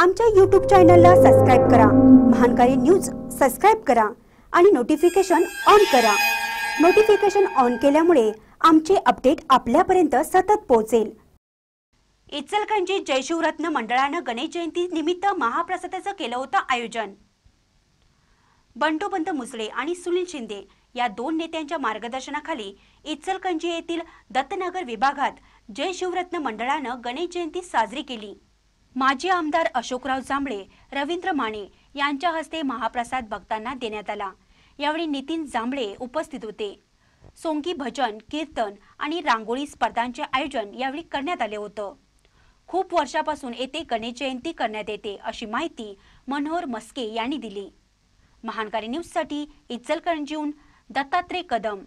आमच्या यूट्यूब चॅनलला सबस्क्राईब करा महानकारी न्यूज सबस्क्राईब करा आणि नोटिफिकेशन ऑन करा नोटिफिकेशन ऑन केल्यामुळे आमचे अपडेट आपल्यापर्यंत सतत पोहोचेल इचलकरंजी जयशिवरत्न मंडळानं गणेश जयंती निमित्त महाप्रसादाचं केलं होतं आयोजन बंटोबंत मुसळे आणि सुनील शिंदे या दोन नेत्यांच्या मार्गदर्शनाखाली इचलकंजी येथील दत्तनगर विभागात जय शिवरत्न मंडळानं गणेश जयंती साजरी केली माजी आमदार अशोकराव जांभळे रवींद्र माने यांच्या हस्ते महाप्रसाद भक्तांना देण्यात आला यावेळी नितीन जांभळे उपस्थित होते सोंगी भजन कीर्तन आणि रांगोळी स्पर्धांचे आयोजन यावेळी करण्यात आले होतं खूप वर्षापासून येथे गणेश जयंती करण्यात येते अशी माहिती मनोहर मस्के यांनी दिली महानकारी न्यूजसाठी इचलकरंजीहून दत्तात्रय कदम